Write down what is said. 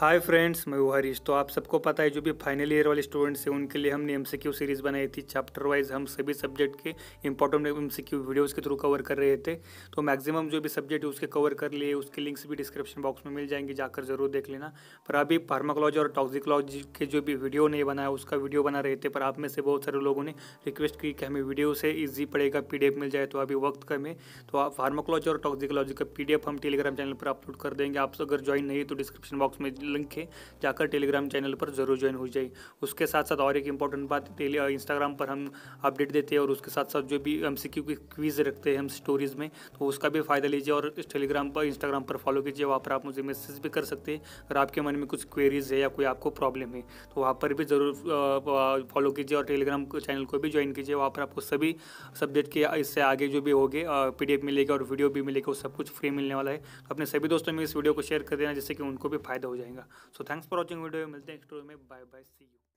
hi friends मैं वो हरीश तो आप सबको पता है जो भी फाइनल ईयर वाले स्टूडेंट्स हैं उनके लिए हमने एमसीक्यू सीरीज़ बनाई थी चैप्टर वाइज हम सभी सब्जेक्ट के इंपॉर्टेंट एमसीक्यू वीडियोस के थ्रू कवर कर रहे थे तो मैक्सिमम जो भी सब्जेक्ट है उसके कवर कर लिए उसके लिंक्स भी डिस्क्रिप्शन बॉक्स में मिल जाएंगे जाकर जरूर देख लेना पर अभी फार्माकोलॉजी और टॉक्सिकोलॉजी के जो भी वीडियो नहीं बनाया उसका वीडियो बना रहे थे पर आप में से बहुत सारे लोगों ने रिक्वेस्ट की कि हमें वीडियो से ईजी पड़ेगा पी मिल जाए तो अभी वक्त कम है तो आप फार्माकोलॉजी और टॉक्सिकोलॉजी का पी हम टेलीग्राम चैनल पर अपलोड कर देंगे आप अगर ज्वाइन नहीं तो डिस्क्रिप्शन बॉक्स में लिंक है जाकर टेलीग्राम चैनल पर जरूर ज्वाइन हो जाए उसके साथ साथ और एक इंपॉर्टेंट बात टेली इंस्टाग्राम पर हम अपडेट देते हैं और उसके साथ साथ जो भी एम सी क्यू की क्वीज़ रखते हैं हम स्टोरीज़ में तो उसका भी फ़ायदा लीजिए और टेलीग्राम पर इंस्टाग्राम पर फॉलो कीजिए वहाँ पर आप मुझे मैसेज भी कर सकते हैं अगर आपके मन में कुछ क्वेरीज़ है या कोई आपको प्रॉब्लम है तो वहाँ पर भी ज़रूर फॉलो कीजिए और टेलीग्राम चैनल को भी ज्वाइन कीजिए वहाँ पर आपको सभी सब्जेक्ट के इससे आगे जो भी होगे पी मिलेगी और वीडियो भी मिलेगी वो सब कुछ फ्री मिलने वाला है तो अपने सभी दोस्तों में इस वीडियो को शेयर कर देना जिससे कि उनको भी फायदा हो जाएगा जाएगा so thanks for watching video मिलते हैं नेक्स्ट वीडियो में बाय बाय सी यू